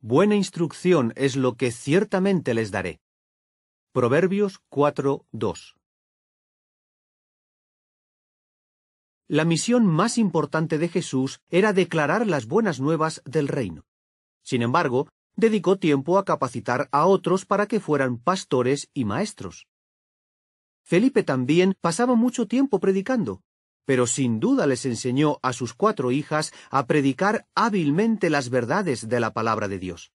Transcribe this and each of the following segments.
Buena instrucción es lo que ciertamente les daré. Proverbios 4.2 La misión más importante de Jesús era declarar las buenas nuevas del reino. Sin embargo, dedicó tiempo a capacitar a otros para que fueran pastores y maestros. Felipe también pasaba mucho tiempo predicando, pero sin duda les enseñó a sus cuatro hijas a predicar hábilmente las verdades de la palabra de Dios.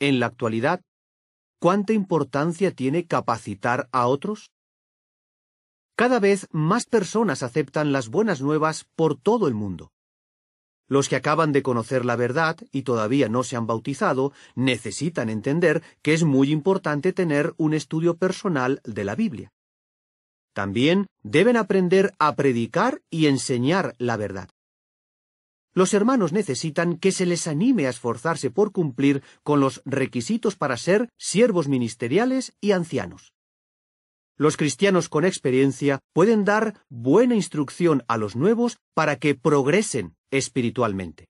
En la actualidad, ¿cuánta importancia tiene capacitar a otros? Cada vez más personas aceptan las buenas nuevas por todo el mundo. Los que acaban de conocer la verdad y todavía no se han bautizado necesitan entender que es muy importante tener un estudio personal de la Biblia. También deben aprender a predicar y enseñar la verdad. Los hermanos necesitan que se les anime a esforzarse por cumplir con los requisitos para ser siervos ministeriales y ancianos. Los cristianos con experiencia pueden dar buena instrucción a los nuevos para que progresen espiritualmente.